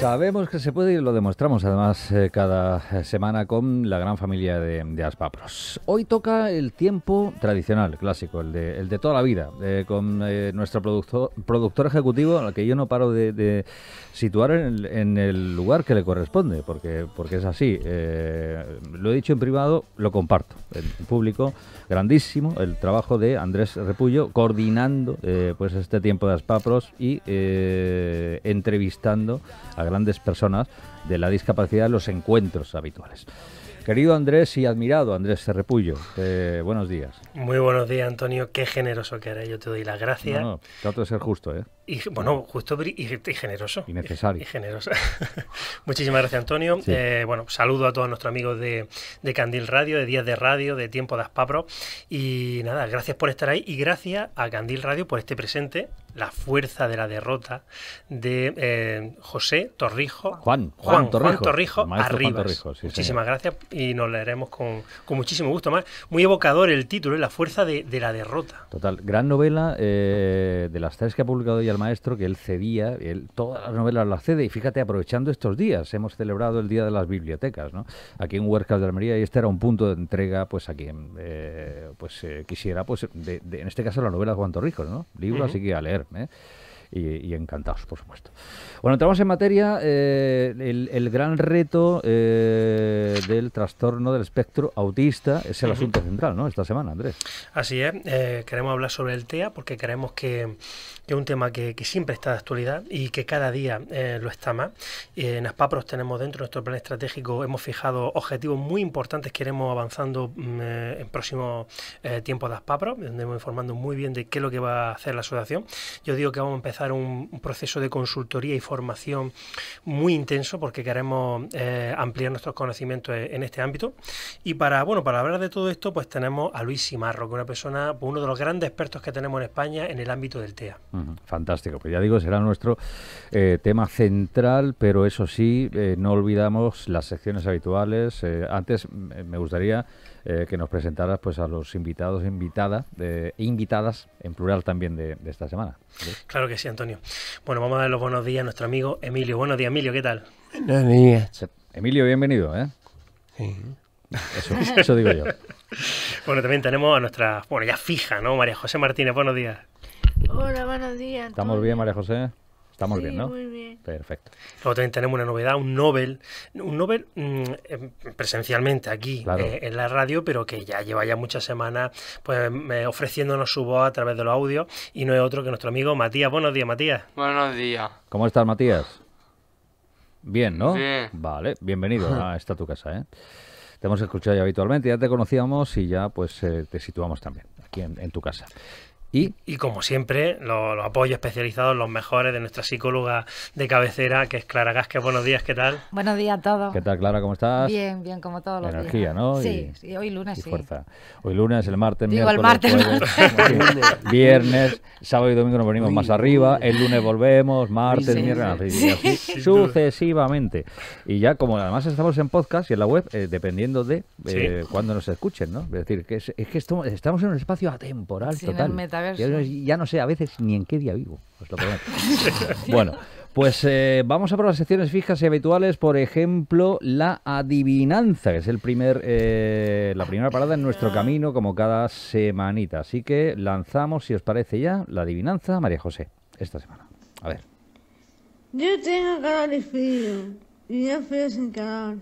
Sabemos que se puede y lo demostramos además eh, cada eh, semana con la gran familia de, Aspapros. Hoy toca el tiempo tradicional, clásico, el de, el de toda la vida, eh, con nuestro productor, ejecutivo, al que yo no paro de, situar en, el lugar que le corresponde, porque, porque es así. Eh, lo he dicho en privado, lo comparto. En, público, grandísimo el trabajo de Andrés Repullo coordinando eh, pues este tiempo de Aspapros y eh, entrevistando a grandes personas de la discapacidad en los encuentros habituales. Querido Andrés y admirado Andrés Repullo, buenos días. Muy buenos días, Antonio. Qué generoso que eres. Yo te doy las gracias. No, no, trato de ser justo, ¿eh? Y bueno, justo y, generoso. Y necesario. Y, generoso. Muchísimas gracias, Antonio. Eh, bueno, saludo a todos nuestros amigos de, Candil Radio, de Días de Radio, de Tiempo de Aspapro. Y nada, gracias por estar ahí y gracias a Candil Radio por este presente, la fuerza de la derrota de eh, José Torrijo. Juan, Juan, Torrijo. Juan Torrijo, Muchísimas gracias y nos leeremos con, muchísimo gusto. Más, muy evocador el título, ¿eh? La fuerza de, la derrota. Total, gran novela de las tres que ha publicado ya al maestro que él cedía, él, todas las novelas las cede, y fíjate, aprovechando estos días, hemos celebrado el Día de las Bibliotecas, ¿no? Aquí en Huercas de Almería, y este era un punto de entrega, pues a quien eh, pues, eh, quisiera, pues en este caso las novelas de ¿no? Libro, así que a leer, ¿eh? y, encantados, por supuesto. Bueno, entramos en materia. Eh, el, el, gran reto eh, del trastorno del espectro autista es el asunto central, ¿no? Esta semana, Andrés. Así es. Eh, queremos hablar sobre el TEA porque creemos que, es un tema que, siempre está de actualidad y que cada día lo está más. en Aspapros tenemos dentro nuestro plan estratégico, hemos fijado objetivos muy importantes que iremos avanzando mm, en próximo tiempo de Aspapros, donde informando muy bien de qué es lo que va a hacer la asociación. Yo digo que vamos a empezar un, proceso de consultoría y formación muy intenso porque queremos eh, ampliar nuestros conocimientos e, en este ámbito. Y para, bueno, para hablar de todo esto, pues tenemos a Luis Simarro, que es una persona, pues, uno de los grandes expertos que tenemos en España en el ámbito del TEA. Fantástico, pues ya digo, será nuestro eh, tema central, pero eso sí, eh, no olvidamos las secciones habituales. antes me gustaría que nos presentaras pues a los invitados e invitadas, invitadas en plural también de, esta semana. Claro que sí, Antonio. Bueno, vamos a dar los buenos días a nuestro amigo Emilio. Buenos días, Emilio, ¿qué tal? Buenos días. Emilio, bienvenido, ¿eh? Sí. Eso, digo yo. bueno, también tenemos a nuestra, bueno, ya fija, ¿no? María José Martínez, buenos días. Hola, buenos días. ¿Estamos bien, María José? Estamos bien, ¿no? Muy bien. Perfecto. Luego también tenemos una novedad, un Nobel, un Nobel mm, presencialmente aquí eh, en la radio, pero que ya lleva ya muchas semanas pues ofreciéndonos su voz a través de los audios y no es otro que nuestro amigo Matías. Buenos días, Matías. Buenos días. ¿Cómo estás, Matías? Bien, ¿no? Vale, bienvenido a esta tu casa, ¿eh? Te hemos escuchado ya habitualmente, ya te conocíamos y ya pues eh, te situamos también aquí en tu casa. Y, como siempre, los, apoyos especializados, los mejores de nuestra psicóloga de cabecera, que es Clara Gasque. Buenos días, ¿qué tal? Buenos días a todos. ¿Qué tal, Clara? ¿Cómo estás? Bien, bien, como todos los días. Energía, ¿no? Sí, y, sí, hoy lunes, sí. Hoy lunes, el martes, Digo, viernes, sábado y domingo nos venimos más arriba, el lunes volvemos, martes, miércoles, sucesivamente. Y ya, como además estamos en podcast y en la web, eh, dependiendo de eh, cuándo nos escuchen, ¿no? Es decir, que es, que estamos en un espacio atemporal total ya no sé a veces ni en qué día vivo, bueno, pues eh, vamos a por las secciones fijas y habituales, por ejemplo, la adivinanza, que es el primer, eh, la primera parada en nuestro camino, como cada semanita. Así que lanzamos, si os parece ya, la adivinanza, María José, esta semana. A ver. Yo tengo calor y frío, y yo frío sin calor,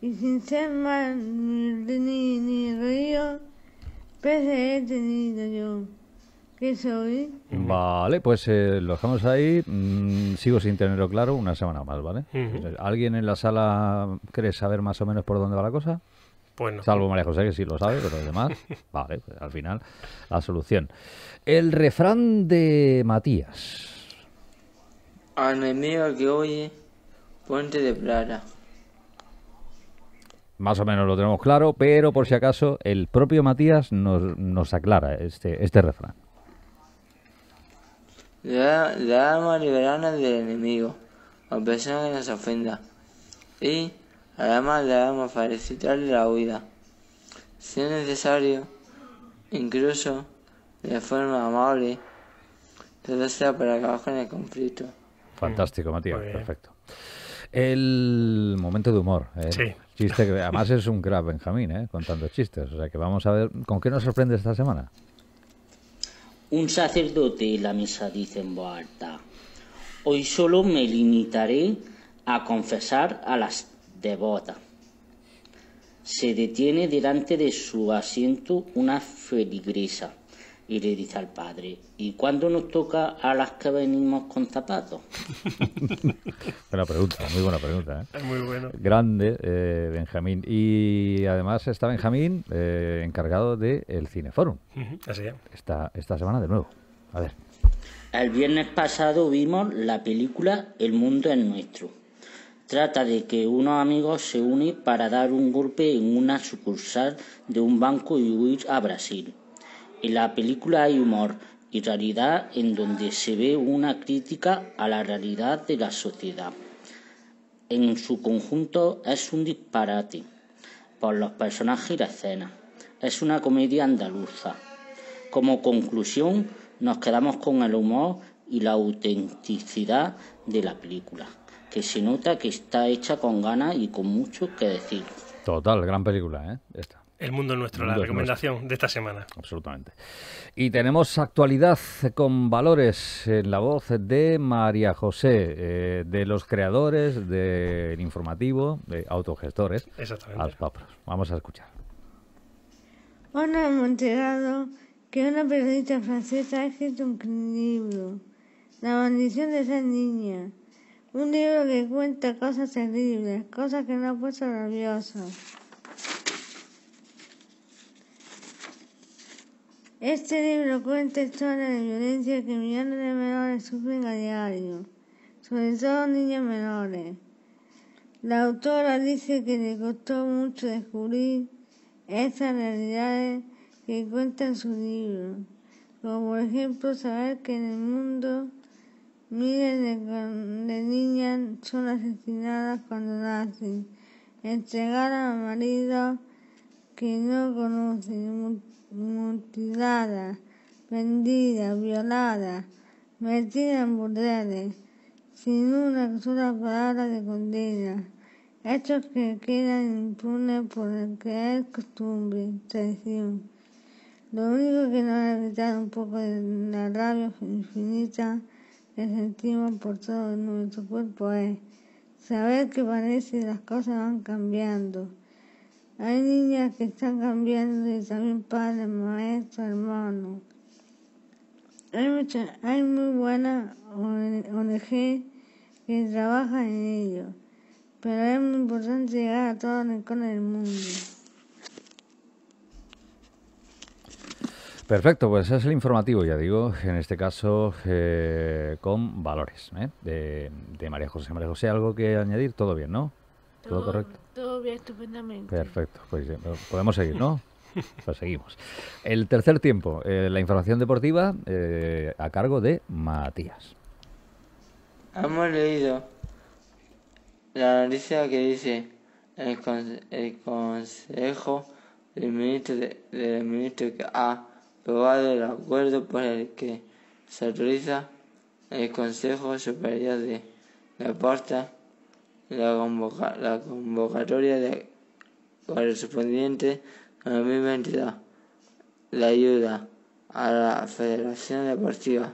y sin ser mal ni, ni, ni río, pese he tenido yo. ¿eh? Vale, pues eh, lo dejamos ahí. Mm, sigo sin tenerlo claro una semana más, ¿vale? ¿Alguien en la sala cree saber más o menos por dónde va la cosa? Pues Salvo María José, que sí lo sabe, pero los demás, vale, pues, al final la solución. El refrán de Matías. Enemigo que oye, puente de plata. Más o menos lo tenemos claro, pero por si acaso el propio Matías nos, nos aclara este, este refrán. Le damos a liberarnos del enemigo, a personas que nos ofenda, y además le damos para la huida. Si es necesario, incluso de forma amable, todo sea para acabar en el conflicto. Fantástico, Matías, perfecto. El momento de humor. ¿eh? Chiste que además es un crap Benjamín, ¿eh? contando chistes. O sea que vamos a ver, ¿con qué nos sorprende esta semana? Un sacerdote y la misa dice en voz alta, hoy solo me limitaré a confesar a las devotas. Se detiene delante de su asiento una feligresa y le dice al padre, ¿y cuándo nos toca a las que venimos con zapatos? buena pregunta, muy buena pregunta. ¿eh? Muy bueno. Grande, eh, Benjamín. Y además está Benjamín eh, encargado del de Cineforum. Así es. Esta, esta semana de nuevo. A ver. El viernes pasado vimos la película El mundo es nuestro. Trata de que unos amigos se unen para dar un golpe en una sucursal de un banco y huir a Brasil. En la película hay humor y realidad en donde se ve una crítica a la realidad de la sociedad. En su conjunto es un disparate por los personajes y la escena. Es una comedia andaluza. Como conclusión, nos quedamos con el humor y la autenticidad de la película, que se nota que está hecha con ganas y con mucho que decir. Total, gran película, ¿eh? Esta. El mundo nuestro, la recomendación de esta semana. Absolutamente. Y tenemos actualidad con valores en la voz de María José, eh, de los creadores del informativo de autogestores. Exactamente. Papros. Vamos a escuchar. Hola, Monterrado, que una periodista francesa ha escrito un libro, La maldición de esa niña. Un libro que cuenta cosas terribles, cosas que no ha puesto nerviosos. Este libro cuenta historias de violencia que millones de menores sufren a diario, sobre todo niños menores. La autora dice que le costó mucho descubrir esas realidades que cuentan su libro, como por ejemplo saber que en el mundo miles de, niñas son asesinadas cuando nacen, entregadas a maridos que no conocen mutilada, vendida, violada, metida en burdeles, sin una sola palabra de condena. Hechos que quedan impunes por el que es costumbre, traición. Lo único que nos ha evitado un poco de la rabia infinita que sentimos por todo nuestro cuerpo es saber que parece que las cosas van cambiando hay niñas que están cambiando y también padres, maestros, hermanos. Hay, mucha, hay muy buena ONG que trabaja en ello, pero es muy importante llegar a todos con el mundo. Perfecto, pues es el informativo, ya digo, en este caso eh, con valores ¿eh? de María José. María José, algo que añadir, todo bien, ¿no? ¿Todo, correcto? Todo bien, estupendamente. Perfecto, pues podemos seguir, ¿no? Pues seguimos. El tercer tiempo, eh, la información deportiva eh, a cargo de Matías. Hemos leído la noticia que dice el, Consejo del ministro, que ha aprobado el acuerdo por el que se autoriza el Consejo Superior de Deportes la, convocatoria de, correspondiente a la misma La ayuda a la Federación Deportiva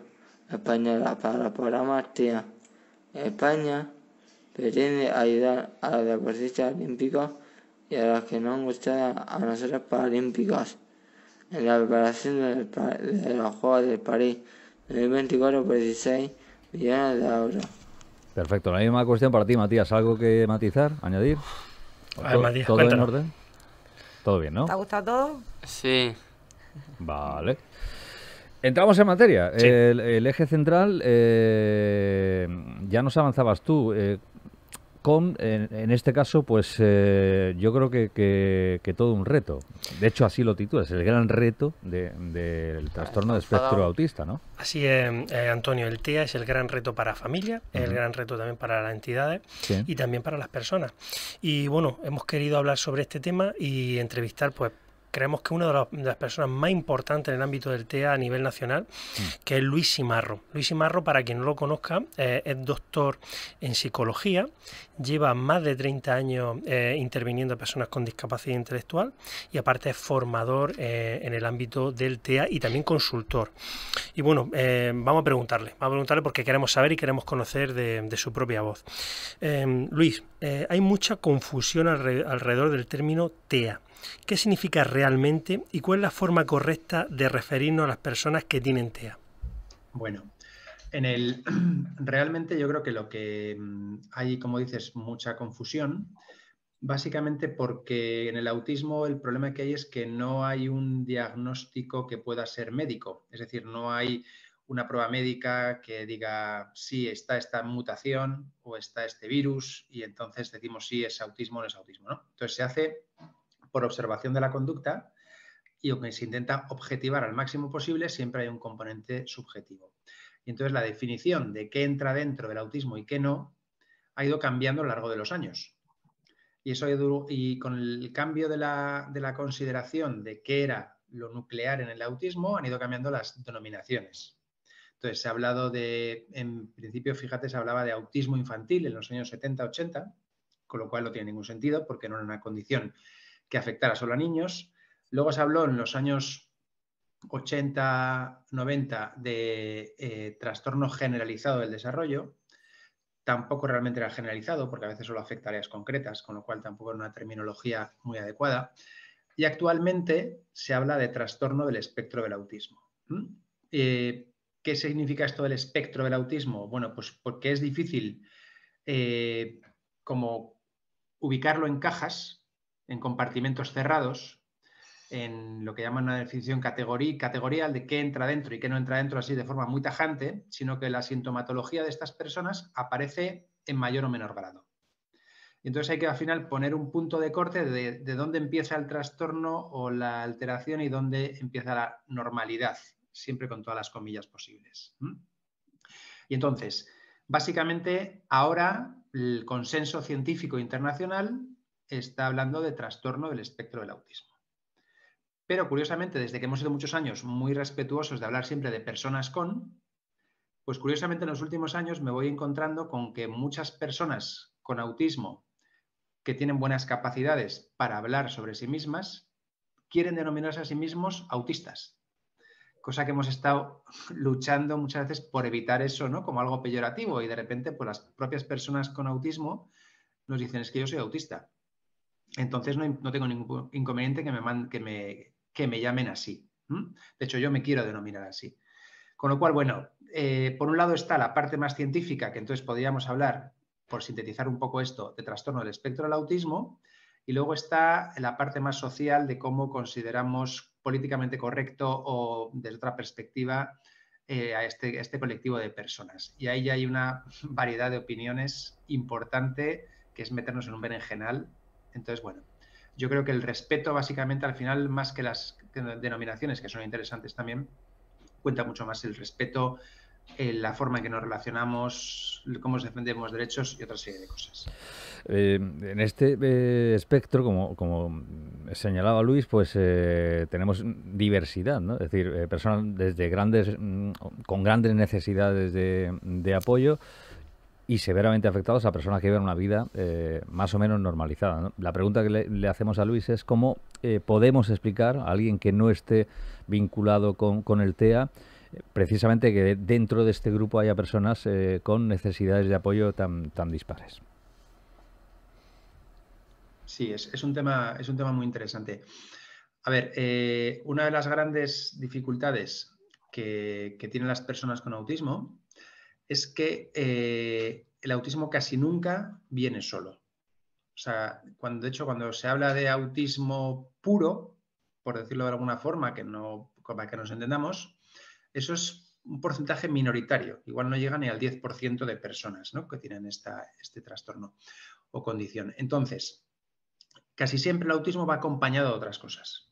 Española para para España pretende ayudar a los deportistas olímpicos y a los que no han gustado a nosotros paralímpicos. En la preparación de los Juegos de París 2024 por 16 millones de euros. Perfecto. La misma cuestión para ti, Matías. ¿Algo que matizar, añadir? A ver, Matías, ¿Todo en orden? Todo bien, ¿no? ¿Te ha gustado todo? Sí. Vale. Entramos en materia. El, eje central, eh, ya nos avanzabas tú. Eh, con, en, este caso, pues eh, yo creo que, todo un reto. De hecho, así lo titulas, el gran reto del trastorno de espectro autista, ¿no? Así es, eh, eh, Antonio, el TEA es el gran reto para familia, es el gran reto también para las entidades y también para las personas. Y bueno, hemos querido hablar sobre este tema y entrevistar pues creemos que una de, las personas más importantes en el ámbito del TEA a nivel nacional, mm. que es Luis Simarro. Luis Simarro, para quien no lo conozca, eh, es doctor en psicología, lleva más de 30 años eh, interviniendo a personas con discapacidad intelectual y aparte es formador eh, en el ámbito del TEA y también consultor. Y bueno, vamos a preguntarle, vamos a preguntarle porque queremos saber y queremos conocer de, su propia voz. Luis, hay mucha confusión alrededor del término TEA qué significa realmente y cuál es la forma correcta de referirnos a las personas que tienen TEA. Bueno, en el realmente yo creo que lo que mm, hay, como dices, mucha confusión, básicamente porque en el autismo el problema que hay es que no hay un diagnóstico que pueda ser médico, es decir, no hay una prueba médica que diga si está esta mutación o está este virus y entonces decimos si sí, es autismo o no es autismo. ¿no? Entonces se hace por observación de la conducta y aunque se intenta objetivar al máximo posible, siempre hay un componente subjetivo. Y entonces la definición de qué entra dentro del autismo y qué no ha ido cambiando a lo largo de los años. Y, eso y con el cambio de la, de la consideración de qué era lo nuclear en el autismo, han ido cambiando las denominaciones. Entonces, se ha hablado de, en principio, fíjate, se hablaba de autismo infantil en los años 70-80, con lo cual no tiene ningún sentido porque no era una condición que afectara solo a niños. Luego se habló en los años 80, 90 de eh, trastorno generalizado del desarrollo. Tampoco realmente era generalizado, porque a veces solo afecta a áreas concretas, con lo cual tampoco era una terminología muy adecuada. Y actualmente se habla de trastorno del espectro del autismo. ¿Mm? Eh, ¿Qué significa esto del espectro del autismo? Bueno, pues porque es difícil eh, como ubicarlo en cajas, en compartimentos cerrados, en lo que llaman una definición categorial de qué entra dentro y qué no entra dentro así de forma muy tajante, sino que la sintomatología de estas personas aparece en mayor o menor grado. Entonces hay que al final poner un punto de corte de, de dónde empieza el trastorno o la alteración y dónde empieza la normalidad, siempre con todas las comillas posibles. Y entonces, básicamente ahora el consenso científico internacional está hablando de trastorno del espectro del autismo. Pero curiosamente, desde que hemos sido muchos años muy respetuosos de hablar siempre de personas con, pues curiosamente en los últimos años me voy encontrando con que muchas personas con autismo que tienen buenas capacidades para hablar sobre sí mismas, quieren denominarse a sí mismos autistas. Cosa que hemos estado luchando muchas veces por evitar eso, ¿no? Como algo peyorativo. Y de repente, pues las propias personas con autismo nos dicen es que yo soy autista. Entonces no, tengo ningún inconveniente que me, que me, que me llamen así. De hecho, yo me quiero denominar así. Con lo cual, bueno, eh, por un lado está la parte más científica, que entonces podríamos hablar, por sintetizar un poco esto, de trastorno del espectro del autismo, y luego está la parte más social de cómo consideramos políticamente correcto o desde otra perspectiva eh, a, este, este colectivo de personas. Y ahí ya hay una variedad de opiniones importante, que es meternos en un berenjenal entonces, bueno, yo creo que el respeto básicamente al final, más que las denominaciones que son interesantes también, cuenta mucho más el respeto, eh, la forma en que nos relacionamos, cómo defendemos derechos y otra serie de cosas. Eh, en este eh, espectro, como, como, señalaba Luis, pues tenemos diversidad, ¿no? Es decir, personas desde grandes, mm, con grandes necesidades de apoyo y severamente afectados a personas que viven una vida eh, más o menos normalizada. La pregunta que le, hacemos a Luis es cómo eh, podemos explicar a alguien que no esté vinculado con, el TEA eh, precisamente que dentro de este grupo haya personas con necesidades de apoyo tan, tan dispares. Sí, es, un tema, es un tema muy interesante. A ver, una de las grandes dificultades que tienen las personas con autismo es que eh, el autismo casi nunca viene solo. O sea, cuando, de hecho, cuando se habla de autismo puro, por decirlo de alguna forma, que no, para que nos entendamos, eso es un porcentaje minoritario. Igual no llega ni al 10% de personas ¿no? que tienen este trastorno o condición. Entonces, casi siempre el autismo va acompañado de otras cosas.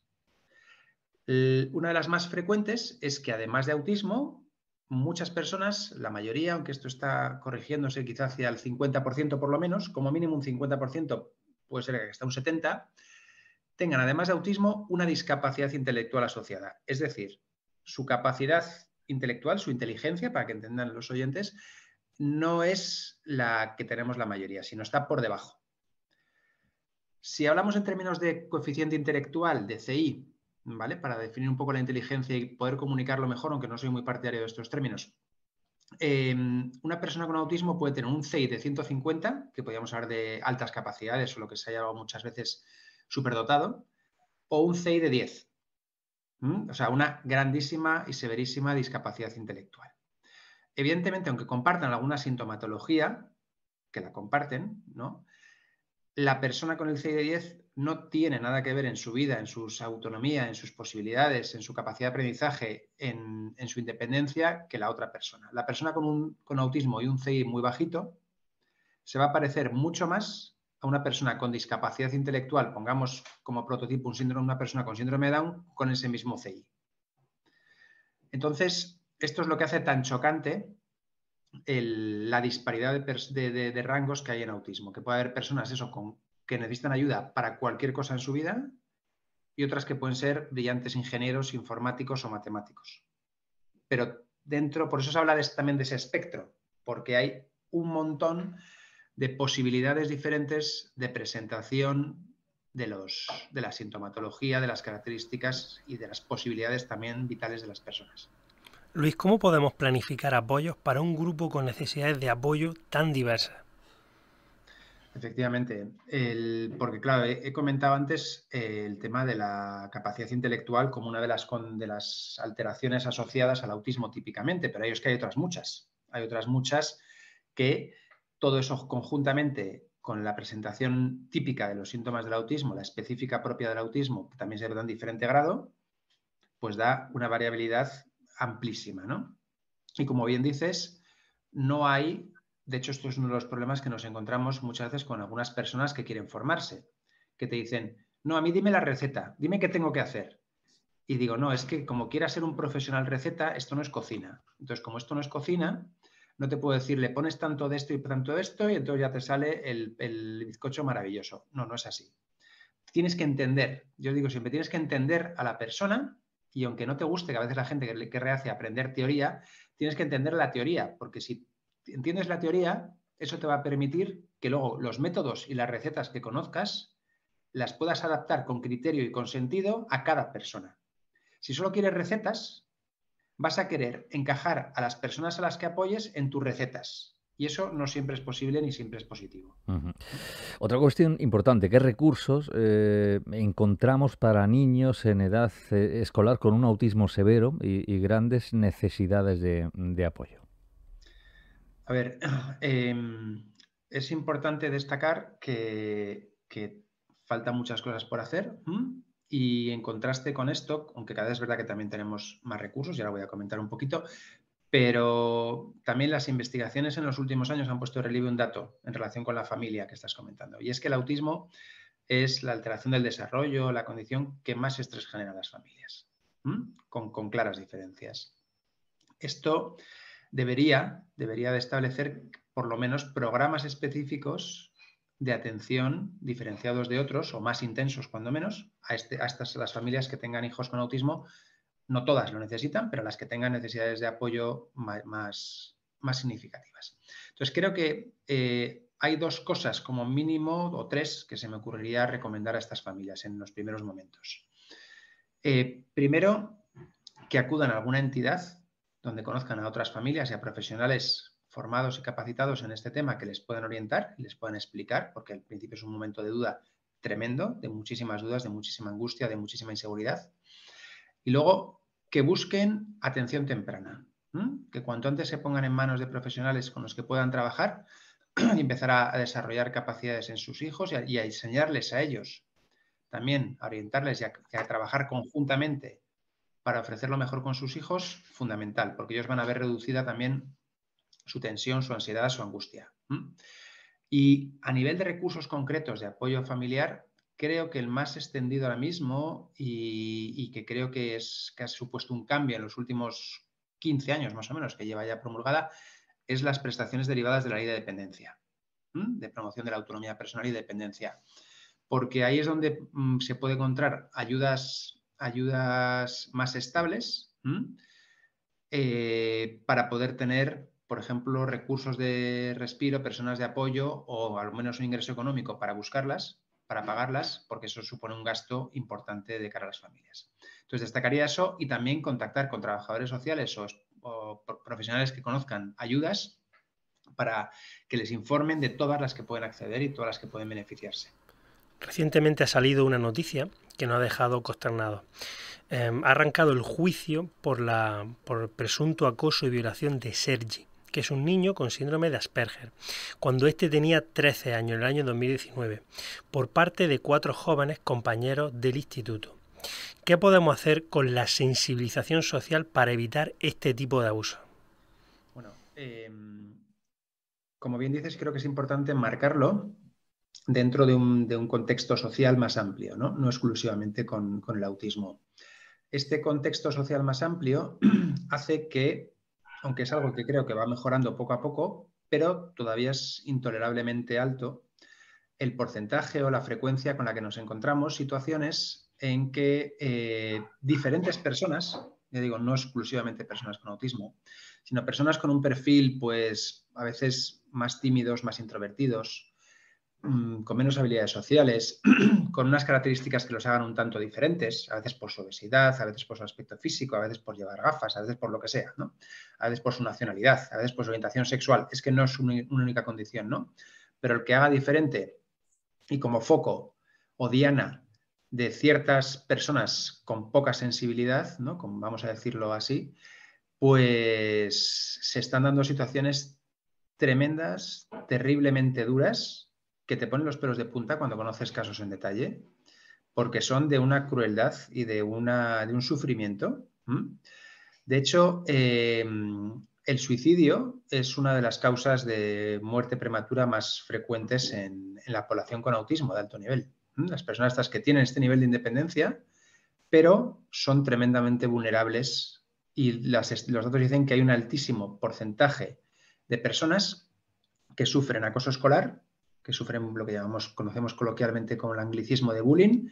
Una de las más frecuentes es que además de autismo, muchas personas, la mayoría, aunque esto está corrigiéndose quizá hacia el 50% por lo menos, como mínimo un 50%, puede ser que hasta un 70%, tengan además de autismo una discapacidad intelectual asociada. Es decir, su capacidad intelectual, su inteligencia, para que entendan los oyentes, no es la que tenemos la mayoría, sino está por debajo. Si hablamos en términos de coeficiente intelectual, de CI, ¿vale? Para definir un poco la inteligencia y poder comunicarlo mejor, aunque no soy muy partidario de estos términos. Eh, una persona con autismo puede tener un CI de 150, que podríamos hablar de altas capacidades o lo que se ha llamado muchas veces superdotado, o un CI de 10. O sea, una grandísima y severísima discapacidad intelectual. Evidentemente, aunque compartan alguna sintomatología, que la comparten, ¿no? la persona con el CI de 10 no tiene nada que ver en su vida, en su autonomía, en sus posibilidades, en su capacidad de aprendizaje, en, su independencia que la otra persona. La persona con, autismo y un CI muy bajito se va a parecer mucho más a una persona con discapacidad intelectual, pongamos como prototipo un síndrome, una persona con síndrome de Down con ese mismo CI. Entonces, esto es lo que hace tan chocante la disparidad de, rangos que hay en autismo, que puede haber personas que necesitan ayuda para cualquier cosa en su vida y otras que pueden ser brillantes ingenieros, informáticos o matemáticos. Pero dentro, por eso se habla también de ese espectro, porque hay un montón de posibilidades diferentes de presentación de la sintomatología, de las características y de las posibilidades también vitales de las personas. Luis, ¿cómo podemos planificar apoyos para un grupo con necesidades de apoyo tan diversas? Efectivamente, porque claro, he, comentado antes eh, el tema de la capacidad intelectual como una de las, de las alteraciones asociadas al autismo típicamente, pero hay, es que hay otras muchas. Hay otras muchas que todo eso conjuntamente con la presentación típica de los síntomas del autismo, la específica propia del autismo, que también se ve en diferente grado, pues da una variabilidad amplísima, ¿no? Y como bien dices, no hay, de hecho esto es uno de los problemas que nos encontramos muchas veces con algunas personas que quieren formarse, que te dicen, no, a mí dime la receta, dime qué tengo que hacer. Y digo, no, es que como quiera ser un profesional receta, esto no es cocina. Entonces, como esto no es cocina, no te puedo decir, le pones tanto de esto y tanto de esto y entonces ya te sale el, el bizcocho maravilloso. No, no es así. Tienes que entender, yo digo siempre, tienes que entender a la persona y aunque no te guste, que a veces la gente que, rehace aprender teoría, tienes que entender la teoría, porque si entiendes la teoría, eso te va a permitir que luego los métodos y las recetas que conozcas las puedas adaptar con criterio y con sentido a cada persona. Si solo quieres recetas, vas a querer encajar a las personas a las que apoyes en tus recetas. Y eso no siempre es posible ni siempre es positivo. Otra cuestión importante, ¿qué recursos eh, encontramos para niños en edad eh, escolar con un autismo severo y, grandes necesidades de, apoyo? A ver, em, es importante destacar que, faltan muchas cosas por hacer. Y en contraste con esto, aunque cada vez es verdad que también tenemos más recursos, ya lo voy a comentar un poquito, pero también las investigaciones en los últimos años han puesto de relieve un dato en relación con la familia que estás comentando, y es que el autismo es la alteración del desarrollo, la condición que más estrés genera en las familias, con, claras diferencias. Esto debería, de establecer por lo menos programas específicos de atención diferenciados de otros o más intensos cuando menos a, este, estas, las familias que tengan hijos con autismo no todas lo necesitan, pero las que tengan necesidades de apoyo más, más, significativas. Entonces, creo que eh, hay dos cosas como mínimo o tres que se me ocurriría recomendar a estas familias en los primeros momentos. Eh, primero, que acudan a alguna entidad donde conozcan a otras familias y a profesionales formados y capacitados en este tema que les puedan orientar y les puedan explicar, porque al principio es un momento de duda tremendo, de muchísimas dudas, de muchísima angustia, de muchísima inseguridad. Y luego, que busquen atención temprana, que cuanto antes se pongan en manos de profesionales con los que puedan trabajar y empezar a, desarrollar capacidades en sus hijos y a, enseñarles a ellos, también a orientarles y a, trabajar conjuntamente para ofrecer lo mejor con sus hijos, fundamental, porque ellos van a ver reducida también su tensión, su ansiedad, su angustia. Y a nivel de recursos concretos de apoyo familiar, creo que el más extendido ahora mismo y, que creo que, es, que ha supuesto un cambio en los últimos 15 años más o menos que lleva ya promulgada es las prestaciones derivadas de la ley de dependencia, de promoción de la autonomía personal y dependencia. Porque ahí es donde mm, se puede encontrar ayudas, ayudas más estables eh, para poder tener por ejemplo, recursos de respiro, personas de apoyo o al menos un ingreso económico para buscarlas, para pagarlas, porque eso supone un gasto importante de cara a las familias. Entonces, destacaría eso y también contactar con trabajadores sociales o, profesionales que conozcan ayudas para que les informen de todas las que pueden acceder y todas las que pueden beneficiarse. Recientemente ha salido una noticia que no ha dejado consternado. Em, ha arrancado el juicio por, la, por presunto acoso y violación de Sergi, que es un niño con síndrome de Asperger, cuando este tenía 13 años en el año 2019, por parte de cuatro jóvenes compañeros del instituto. ¿Qué podemos hacer con la sensibilización social para evitar este tipo de abuso? Bueno, em, como bien dices, creo que es importante marcarlo dentro de un, contexto social más amplio, no, exclusivamente con el autismo. Este contexto social más amplio hace que aunque es algo que creo que va mejorando poco a poco, pero todavía es intolerablemente alto el porcentaje o la frecuencia con la que nos encontramos situaciones en que eh, diferentes personas, ya digo, no exclusivamente personas con autismo, sino personas con un perfil, pues a veces más tímidos, más introvertidos, Mm, con menos habilidades sociales, con unas características que los hagan un tanto diferentes, a veces por su obesidad, a veces por su aspecto físico, a veces por llevar gafas, a veces por lo que sea, A veces por su nacionalidad, a veces por su orientación sexual. Es que no es una, única condición, ¿no? Pero el que haga diferente y como foco o diana de ciertas personas con poca sensibilidad, ¿no? Como vamos a decirlo así, pues se están dando situaciones tremendas, terriblemente duras, que te ponen los pelos de punta cuando conoces casos en detalle, porque son de una crueldad y de, una, de un sufrimiento. De hecho, eh, el suicidio es una de las causas de muerte prematura más frecuentes en, la población con autismo de alto nivel. Las personas estas que tienen este nivel de independencia, pero son tremendamente vulnerables y los datos dicen que hay un altísimo porcentaje de personas que sufren acoso escolar que sufren lo que llamamos, conocemos coloquialmente como el anglicismo de bullying,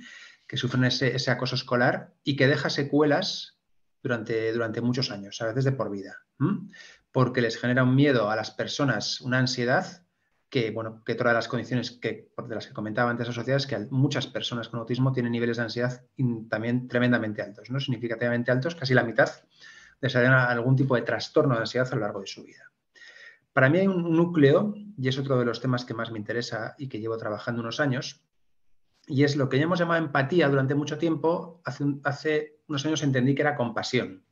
que sufren ese, acoso escolar y que deja secuelas durante, durante muchos años, a veces de por vida, porque les genera un miedo a las personas, una ansiedad que, bueno, que todas las condiciones que, de las que comentaba antes asociadas, que muchas personas con autismo tienen niveles de ansiedad también tremendamente altos, ¿no? significativamente altos, casi la mitad desarrollan algún tipo de trastorno de ansiedad a lo largo de su vida. Para mí hay un núcleo, y es otro de los temas que más me interesa y que llevo trabajando unos años, y es lo que ya hemos llamado empatía durante mucho tiempo. Hace, unos años entendí que era compasión.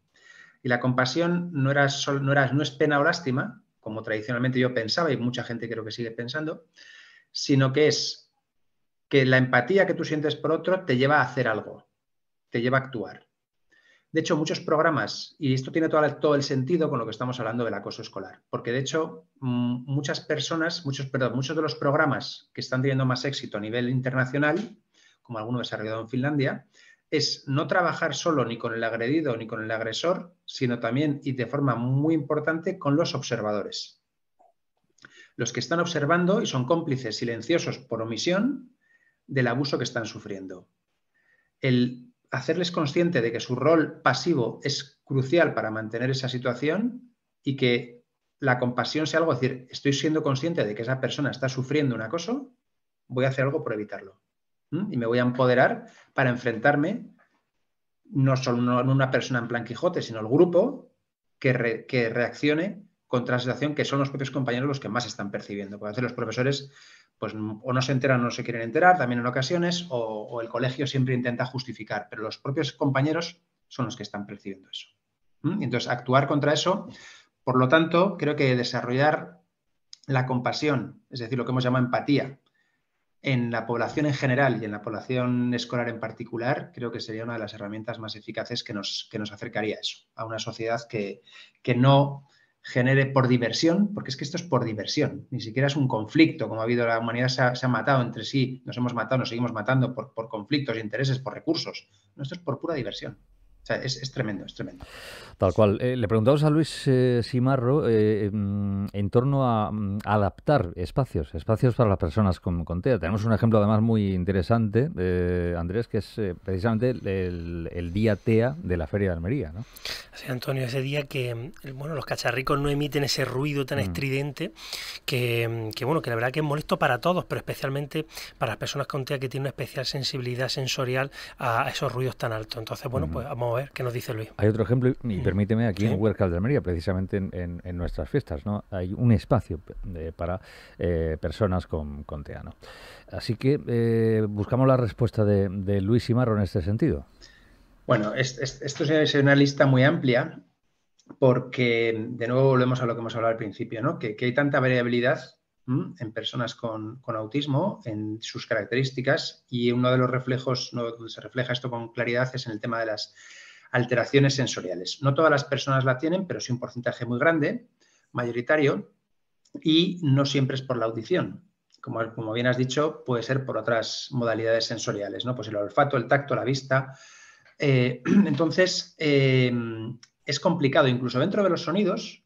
Y la compasión no, era no, era, no es pena o lástima, como tradicionalmente yo pensaba y mucha gente creo que sigue pensando, sino que es que la empatía que tú sientes por otro te lleva a hacer algo, te lleva a actuar. De hecho, muchos programas, y esto tiene todo, el sentido con lo que estamos hablando del acoso escolar, porque de hecho mm, muchas personas, muchos, perdón, muchos de los programas que están teniendo más éxito a nivel internacional, como alguno desarrollado en Finlandia, es no trabajar solo ni con el agredido ni con el agresor, sino también y de forma muy importante con los observadores. Los que están observando y son cómplices silenciosos por omisión del abuso que están sufriendo. El hacerles consciente de que su rol pasivo es crucial para mantener esa situación y que la compasión sea algo, es decir, estoy siendo consciente de que esa persona está sufriendo un acoso, voy a hacer algo por evitarlo. Y me voy a empoderar para enfrentarme no solo una persona en plan Quijote, sino el grupo que, reaccione contra la situación que son los propios compañeros los que más están percibiendo. Porque ser los profesores pues mm, o no se enteran o no se quieren enterar también en ocasiones, o, el colegio siempre intenta justificar, pero los propios compañeros son los que están percibiendo eso. Entonces, actuar contra eso, por lo tanto, creo que desarrollar la compasión, es decir, lo que hemos llamado empatía, en la población en general y en la población escolar en particular, creo que sería una de las herramientas más eficaces que nos, nos acercaría a eso, a una sociedad que, que no genere por diversión, porque es que esto es por diversión, ni siquiera es un conflicto, como ha habido la humanidad se ha, matado entre sí, nos hemos matado, nos seguimos matando por, por conflictos, intereses, por recursos. No, esto es por pura diversión es, tremendo, es tremendo. Tal cual. Eh, le preguntamos a Luis eh, Simarro eh, em, en torno a, mm, adaptar espacios, espacios para las personas con, TEA. Tenemos un ejemplo además muy interesante, Andrés, que es precisamente el, día TEA de la Feria de Almería. Antonio, ese día que em, bueno, los cacharricos no emiten ese ruido tan mm. estridente em, que, bueno, que la verdad que es molesto para todos, pero especialmente para las personas con TEA que tienen una especial sensibilidad sensorial a, esos ruidos tan altos. Entonces, bueno, pues vamos ver qué nos dice Luis. Hay otro ejemplo, y mm. permíteme, aquí en Huercal de Almería, precisamente en, nuestras fiestas, ¿no? Hay un espacio para eh, personas con, con TEA, Así que eh, buscamos la respuesta de, Luis y Marro en este sentido. Bueno, esto es una lista muy amplia porque, de nuevo, volvemos a lo que hemos hablado al principio, ¿no? Que, hay tanta variabilidad en personas con, con, autismo, en sus características, y uno de los reflejos, donde se refleja esto con claridad, es en el tema de las alteraciones sensoriales. No todas las personas la tienen, pero sí un porcentaje muy grande, mayoritario, y no siempre es por la audición. Como, como bien has dicho, puede ser por otras modalidades sensoriales, ¿no? Pues el olfato, el tacto, la vista. Eh, entonces, eh, es complicado, incluso dentro de los sonidos,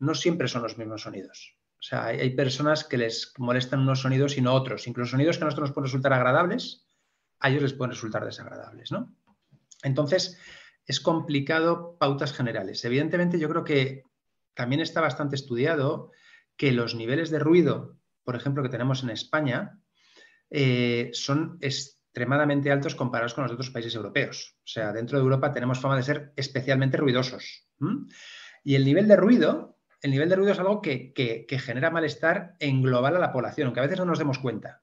no siempre son los mismos sonidos. O sea, hay, personas que les molestan unos sonidos y no otros. Incluso sonidos que a nosotros nos pueden resultar agradables, a ellos les pueden resultar desagradables, ¿no? Entonces, es complicado pautas generales. Evidentemente, yo creo que también está bastante estudiado que los niveles de ruido, por ejemplo, que tenemos en España, eh, son extremadamente altos comparados con los otros países europeos. O sea, dentro de Europa tenemos fama de ser especialmente ruidosos. Y el nivel de ruido, el nivel de ruido es algo que, genera malestar en global a la población, aunque a veces no nos demos cuenta.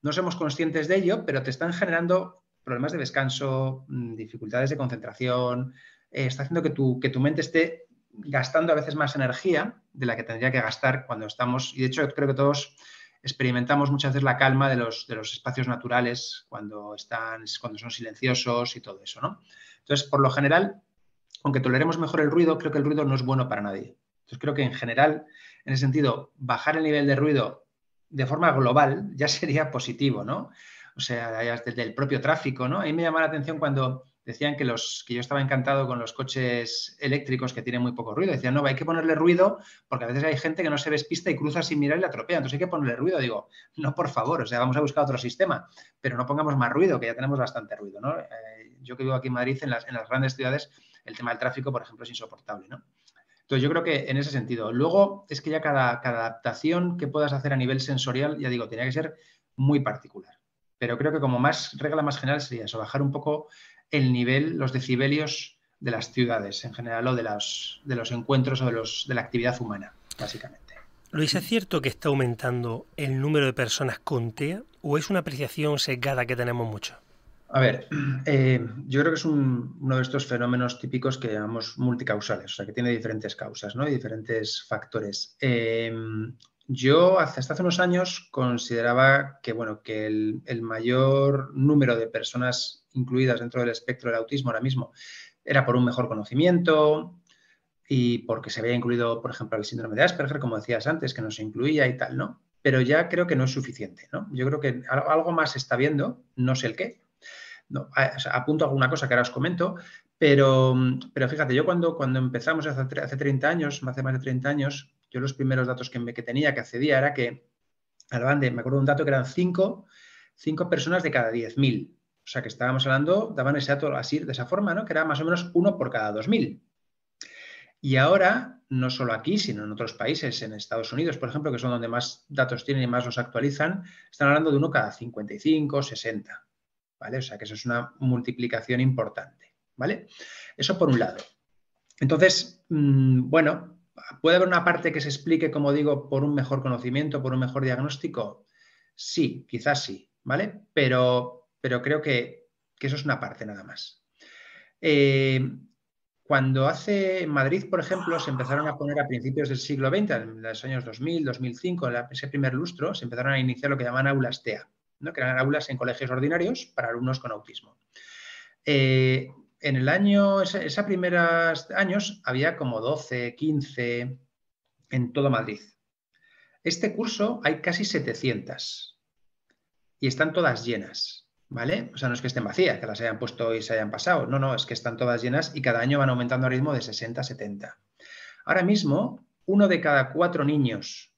No somos conscientes de ello, pero te están generando problemas de descanso, mm, dificultades de concentración, eh, está haciendo que tu, que tu mente esté gastando a veces más energía de la que tendría que gastar cuando estamos, y de hecho creo que todos experimentamos muchas veces la calma de los, espacios naturales cuando, están, cuando son silenciosos y todo eso, ¿no? Entonces, por lo general, aunque toleremos mejor el ruido, creo que el ruido no es bueno para nadie. Entonces, creo que en general, en ese sentido, bajar el nivel de ruido de forma global ya sería positivo, ¿no? o sea, desde el propio tráfico, ¿no? Ahí me llamó la atención cuando decían que, los, que yo estaba encantado con los coches eléctricos que tienen muy poco ruido. Decían, no, hay que ponerle ruido porque a veces hay gente que no se pista y cruza sin mirar y la atropella. Entonces hay que ponerle ruido. Digo, no, por favor, o sea, vamos a buscar otro sistema, pero no pongamos más ruido, que ya tenemos bastante ruido, ¿no? Eh, yo que vivo aquí en Madrid, en las, en las grandes ciudades, el tema del tráfico, por ejemplo, es insoportable, ¿no? Entonces yo creo que en ese sentido. Luego es que ya cada, cada adaptación que puedas hacer a nivel sensorial, ya digo, tenía que ser muy particular. Pero creo que como más regla más general sería eso, bajar un poco el nivel, los decibelios de las ciudades en general o de, de los encuentros o de, los, de la actividad humana, básicamente. Luis, ¿es cierto que está aumentando el número de personas con TEA o es una apreciación sesgada que tenemos mucho? A ver, eh, yo creo que es uno de estos fenómenos típicos que llamamos multicausales, o sea, que tiene diferentes causas ¿no? y diferentes factores. Eh, yo hasta, hace unos años consideraba que, bueno, que el, mayor número de personas incluidas dentro del espectro del autismo ahora mismo era por un mejor conocimiento y porque se había incluido, por ejemplo, el síndrome de Asperger, como decías antes, que no se incluía y tal, ¿no? Pero ya creo que no es suficiente, ¿no? Yo creo que algo más se está viendo, no sé el qué. No, apunto alguna cosa que ahora os comento, pero, pero fíjate, yo cuando, cuando empezamos hace, hace 30 años, hace más de 30 años, yo los primeros datos que, tenía, que accedía, era que, me acuerdo de un dato que eran 5 personas de cada 10.000. O sea que estábamos hablando, daban ese dato así, de esa forma, ¿no? Que era más o menos uno por cada 2.000. Y ahora, no solo aquí, sino en otros países, en Estados Unidos, por ejemplo, que son donde más datos tienen y más los actualizan, están hablando de uno cada 55, 60. ¿Vale? O sea que eso es una multiplicación importante. ¿Vale? Eso por un lado. Entonces, mm, bueno, ¿Puede haber una parte que se explique, como digo, por un mejor conocimiento, por un mejor diagnóstico? Sí, quizás sí, ¿vale? Pero, pero creo que, eso es una parte nada más. Eh, cuando hace Madrid, por ejemplo, se empezaron a poner a principios del siglo XX, en los años 2000, 2005, en ese primer lustro, se empezaron a iniciar lo que llaman aulas TEA, ¿no? que eran aulas en colegios ordinarios para alumnos con autismo. Eh, en el año, esos primeros años, había como 12, 15 en todo Madrid. Este curso hay casi 700 y están todas llenas, ¿vale? O sea, no es que estén vacías, que las hayan puesto y se hayan pasado. No, no, es que están todas llenas y cada año van aumentando a ritmo de 60 a 70. Ahora mismo, uno de cada cuatro niños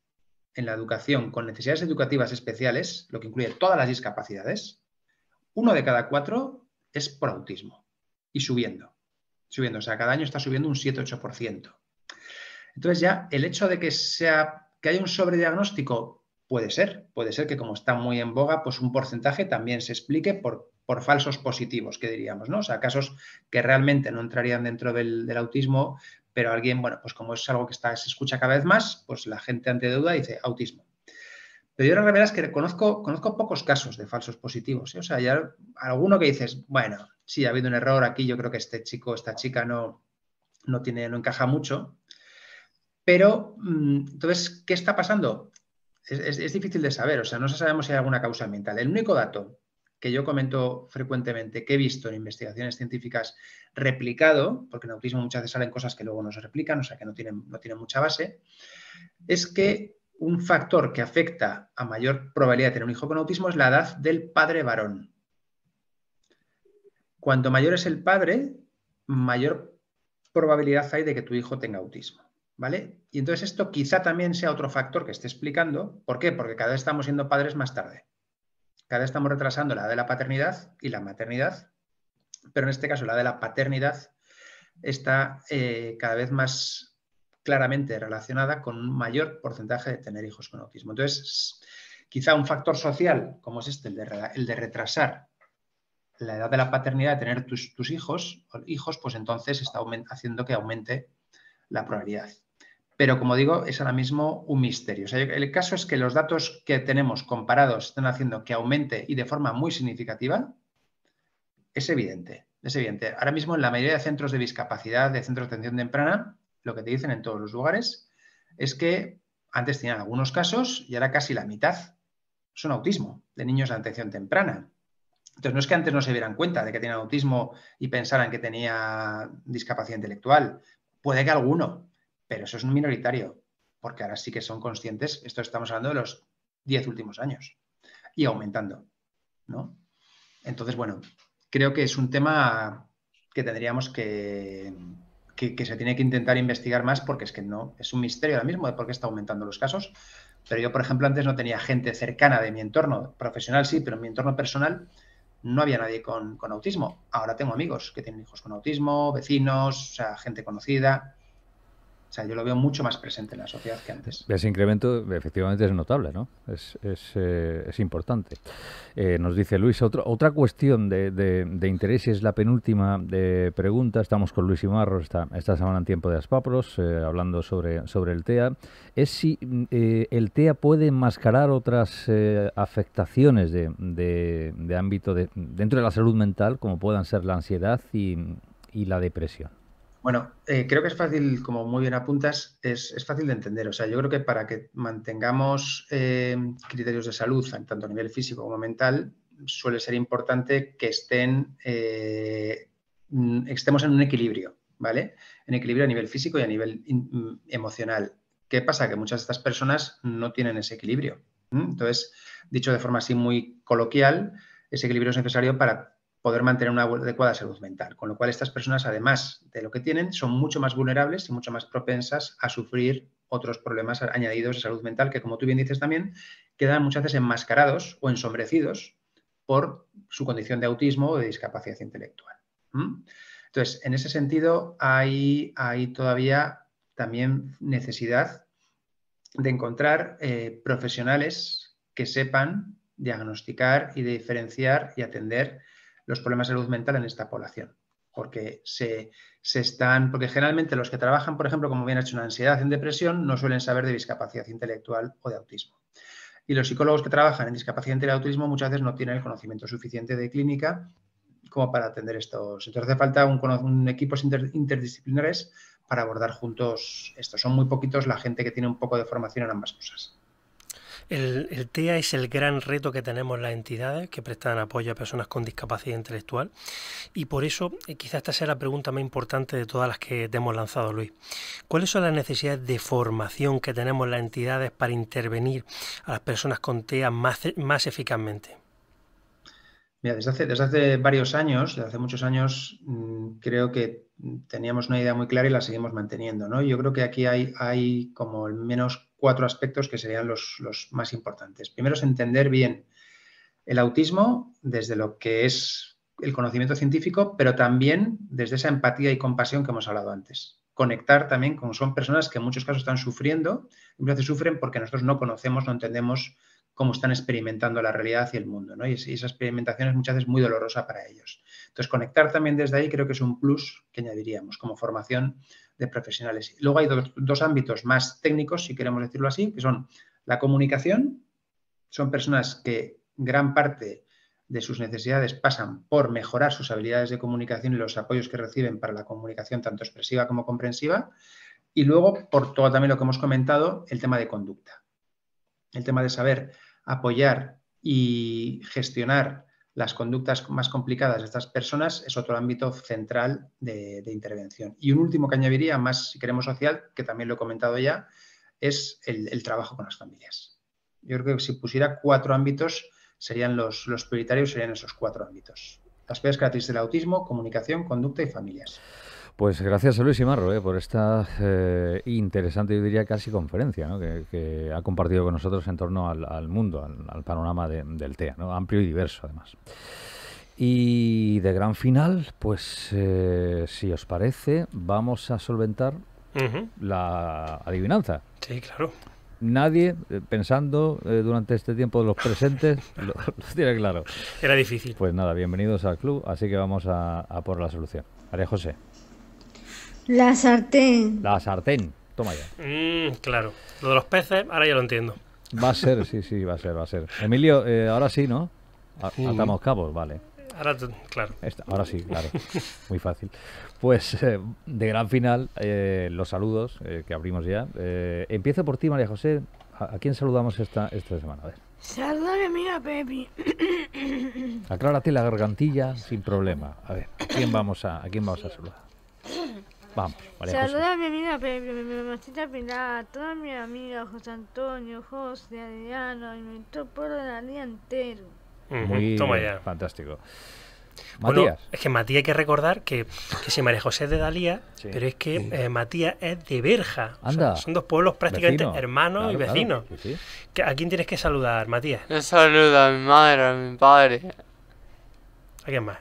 en la educación con necesidades educativas especiales, lo que incluye todas las discapacidades, uno de cada cuatro es por autismo y subiendo, subiendo. O sea, cada año está subiendo un 7-8%. Entonces ya el hecho de que, sea, que haya un sobrediagnóstico puede ser, puede ser que como está muy en boga, pues un porcentaje también se explique por, por falsos positivos, que diríamos, ¿no? O sea, casos que realmente no entrarían dentro del, del autismo, pero alguien, bueno, pues como es algo que está, se escucha cada vez más, pues la gente ante deuda dice autismo. Pero yo la verdad es que conozco, conozco pocos casos de falsos positivos. ¿eh? O sea, ya alguno que dices, bueno, sí, ha habido un error aquí, yo creo que este chico, esta chica no, no, tiene, no encaja mucho. Pero, mm, entonces, ¿qué está pasando? Es, difícil de saber, o sea, no sabemos si hay alguna causa ambiental. El único dato que yo comento frecuentemente, que he visto en investigaciones científicas replicado, porque en autismo muchas veces salen cosas que luego no se replican, o sea, que no tienen, no tienen mucha base, es que un factor que afecta a mayor probabilidad de tener un hijo con autismo es la edad del padre varón. Cuanto mayor es el padre, mayor probabilidad hay de que tu hijo tenga autismo. ¿Vale? Y entonces esto quizá también sea otro factor que esté explicando. ¿Por qué? Porque cada vez estamos siendo padres más tarde. Cada vez estamos retrasando la edad de la paternidad y la maternidad, pero en este caso la de la paternidad está eh, cada vez más claramente relacionada con un mayor porcentaje de tener hijos con autismo. Entonces, quizá un factor social como es este, el de, retrasar la edad de la paternidad, de tener tus, hijos, hijos, pues entonces está haciendo que aumente la probabilidad. Pero como digo, es ahora mismo un misterio. el caso es que los datos que tenemos comparados están haciendo que aumente y de forma muy significativa. Es evidente, es evidente. Ahora mismo en la mayoría de centros de discapacidad, de centros de atención temprana, lo que te dicen en todos los lugares es que antes tenían algunos casos y ahora casi la mitad son autismo de niños de atención temprana. Entonces, no es que antes no se dieran cuenta de que tienen autismo y pensaran que tenía discapacidad intelectual. Puede que alguno, pero eso es un minoritario, porque ahora sí que son conscientes. Esto estamos hablando de los 10 últimos años y aumentando. ¿no? Entonces, bueno, creo que es un tema que tendríamos que, que, se tiene que intentar investigar más porque es que no, es un misterio ahora mismo de por qué está aumentando los casos. Pero yo, por ejemplo, antes no tenía gente cercana de mi entorno profesional, sí, pero en mi entorno personal no había nadie con, con autismo. Ahora tengo amigos que tienen hijos con autismo, vecinos, o sea, gente conocida. O sea, yo lo veo mucho más presente en la sociedad que antes. Ese incremento efectivamente es notable, ¿no? Es, eh, importante. Eh, nos dice Luis, otra cuestión de, interés y es la penúltima de eh, pregunta. Estamos con Luis Imarro esta, esta semana en Tiempo de Aspapros, hablando sobre, sobre el TEA. Es si el TEA puede enmascarar otras afectaciones de, de, ámbito dentro de la salud mental, como puedan ser la ansiedad y, y la depresión. Bueno, eh, creo que es fácil, como muy bien apuntas, es, fácil de entender. O sea, yo creo que para que mantengamos eh, criterios de salud, tanto a nivel físico como mental, suele ser importante que estén, eh, estemos en un equilibrio, ¿vale? En equilibrio a nivel físico y a nivel mm, emocional. ¿Qué pasa? Que muchas de estas personas no tienen ese equilibrio. Entonces, dicho de forma así muy coloquial, ese equilibrio es necesario para poder mantener una adecuada salud mental. Con lo cual, estas personas, además de lo que tienen, son mucho más vulnerables y mucho más propensas a sufrir otros problemas añadidos de salud mental que, como tú bien dices también, quedan muchas veces enmascarados o ensombrecidos por su condición de autismo o de discapacidad intelectual. Entonces, en ese sentido, hay, todavía también necesidad de encontrar eh, profesionales que sepan diagnosticar y diferenciar y atender los problemas de salud mental en esta población. Porque se, están, porque generalmente los que trabajan, por ejemplo, como bien ha hecho en ansiedad, en depresión, no suelen saber de discapacidad intelectual o de autismo. Y los psicólogos que trabajan en discapacidad intelectual y autismo muchas veces no tienen el conocimiento suficiente de clínica como para atender estos. Entonces hace falta un, equipos interdisciplinares para abordar juntos esto. Son muy poquitos la gente que tiene un poco de formación en ambas cosas. El, TEA es el gran reto que tenemos las entidades que prestan apoyo a personas con discapacidad intelectual y por eso eh, quizás esta sea la pregunta más importante de todas las que te hemos lanzado, Luis. ¿Cuáles son las necesidades de formación que tenemos las entidades para intervenir a las personas con TEA más, eficazmente? Mira, desde hace, varios años, desde hace muchos años, mm, creo que teníamos una idea muy clara y la seguimos manteniendo. ¿no? Yo creo que aquí hay, como el menos cuatro aspectos que serían los, más importantes. Primero es entender bien el autismo desde lo que es el conocimiento científico, pero también desde esa empatía y compasión que hemos hablado antes. Conectar también como son personas que en muchos casos están sufriendo, muchas veces sufren porque nosotros no conocemos, no entendemos cómo están experimentando la realidad y el mundo, ¿no? Y, esa experimentación es muchas veces muy dolorosa para ellos. Entonces, conectar también desde ahí creo que es un plus que añadiríamos como formación de profesionales. Luego hay dos, dos, ámbitos más técnicos, si queremos decirlo así, que son la comunicación. Son personas que gran parte de sus necesidades pasan por mejorar sus habilidades de comunicación y los apoyos que reciben para la comunicación tanto expresiva como comprensiva. Y luego, por todo también lo que hemos comentado, el tema de conducta. El tema de saber apoyar y gestionar las conductas más complicadas de estas personas es otro ámbito central de, intervención. Y un último que añadiría, más si queremos social, que también lo he comentado ya, es el, trabajo con las familias. Yo creo que si pusiera cuatro ámbitos, serían los, prioritarios, serían esos cuatro ámbitos. Las peores características del autismo, comunicación, conducta y familias. Pues gracias a Luis Imarro ¿eh? por esta eh, interesante, yo diría casi conferencia, que, ha compartido con nosotros en torno al, mundo, al, panorama del TEA, amplio y diverso además. Y de gran final, pues eh, si os parece, vamos a solventar la adivinanza. Sí, claro nadie eh, pensando durante este tiempo de los presentes lo, tiene claro. Era difícil. Pues nada, bienvenidos al club, así que vamos a, por la solución. María José. La sartén. La sartén. Toma ya. Mm, claro. Lo de los peces, ahora ya lo entiendo. Va a ser, sí, sí, va a ser, va a ser. Emilio, eh, ahora sí, ¿no? Atamos cabos, vale. Ahora, claro. ahora sí, claro. Muy fácil. Pues eh, de gran final, eh, los saludos que abrimos ya. empiezo por ti, María José. ¿A, quién saludamos esta, esta semana? A ver. Saludame, amiga, Pepi. Aclárate la gargantilla sin problema. A ver, ¿a quién vamos a, a, quién vamos a saludar? Vamos, Saluda a mi amiga Pepe, mi mamacita Pilar, a todos mis amigos, José Antonio, José, Adriano, y mi topo de día entero. Muy Toma ya. fantástico. Matías. Bueno, es que Matías hay que recordar que, si María José es de Dalía, pero es que eh, Matías es de Berja. Anda. son dos pueblos prácticamente hermanos y vecinos. ¿A quién tienes que saludar, Matías? Yo saludo a mi madre, a mi padre. ¿A quién más?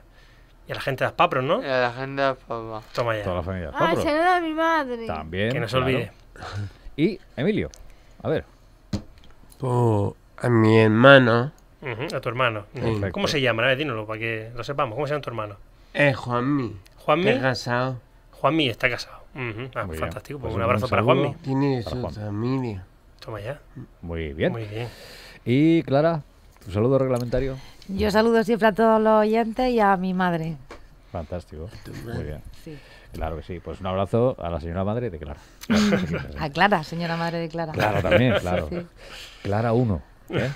Y a la gente de papros ¿no? Y a la gente de papas. Toma ya. Toda la familia de Ah, se a mi madre. También. Que no se olvide. Y Emilio, a ver. a mi hermano. a tu hermano. ¿Cómo se llama? A dínoslo para que lo sepamos. ¿Cómo se llama tu hermano? Es Juanmi. ¿Juanmi? Está casado. Juanmi está casado. Ah, fantástico. Pues un abrazo para Juanmi. Tiene su familia. Toma ya. Muy bien. Muy bien. Y Clara, tu saludo reglamentario. Yo saludo siempre a todos los oyentes y a mi madre. Fantástico. Muy bien. Claro que sí. Pues un abrazo a la señora madre de Clara. a Clara, señora madre de Clara. Claro, también, claro. Clara 1. ¿eh?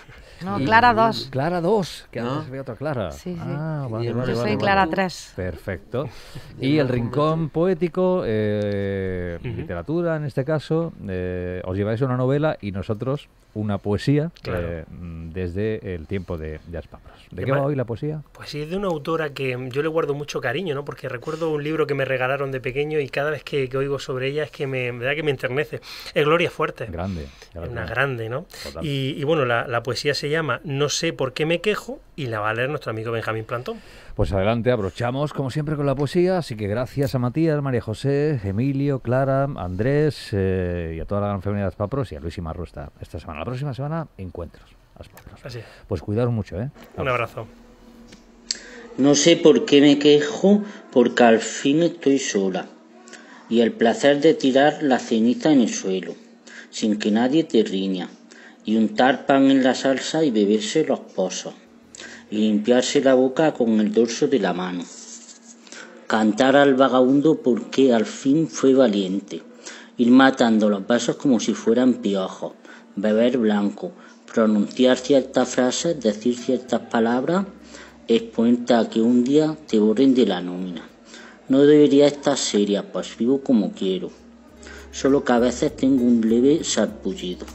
No, Clara 2. Clara 2, que antes había otra Clara. Sí, sí. Ah, bueno. Yo soy Clara 3. Perfecto. Y el rincón poético, eh, literatura en este caso, eh, os lleváis una novela y nosotros una poesía mm, desde el tiempo de, de ¿De qué va hoy la poesía? Pues sí, es de una autora que mm, yo le guardo mucho cariño, ¿no? Porque recuerdo un libro que me regalaron de pequeño y cada vez que, oigo sobre ella es que me, da que me enternece. Es Gloria Fuerte. Grande. Una grande, ¿no? Y, bueno, la poesía se llama No sé por qué me quejo, y la va a leer nuestro amigo Benjamín Plantón. Pues adelante, abrochamos como siempre con la poesía, así que gracias a Matías, María José, Emilio, Clara, Andrés eh, y a toda la gran familia de Aspapros Papros y a Luis y esta semana. La próxima semana, encuentros. Así Pues cuidaos mucho, ¿eh? Un abrazo. No sé por qué me quejo, porque al fin estoy sola y el placer de tirar la ceniza en el suelo, sin que nadie te riña, y untar pan en la salsa y beberse los pozos limpiarse la boca con el dorso de la mano, cantar al vagabundo porque al fin fue valiente, ir matando los vasos como si fueran piojos, beber blanco, pronunciar ciertas frases, decir ciertas palabras, expuesta a que un día te borren de la nómina. No debería estar seria, pues vivo como quiero, solo que a veces tengo un leve sarpullido.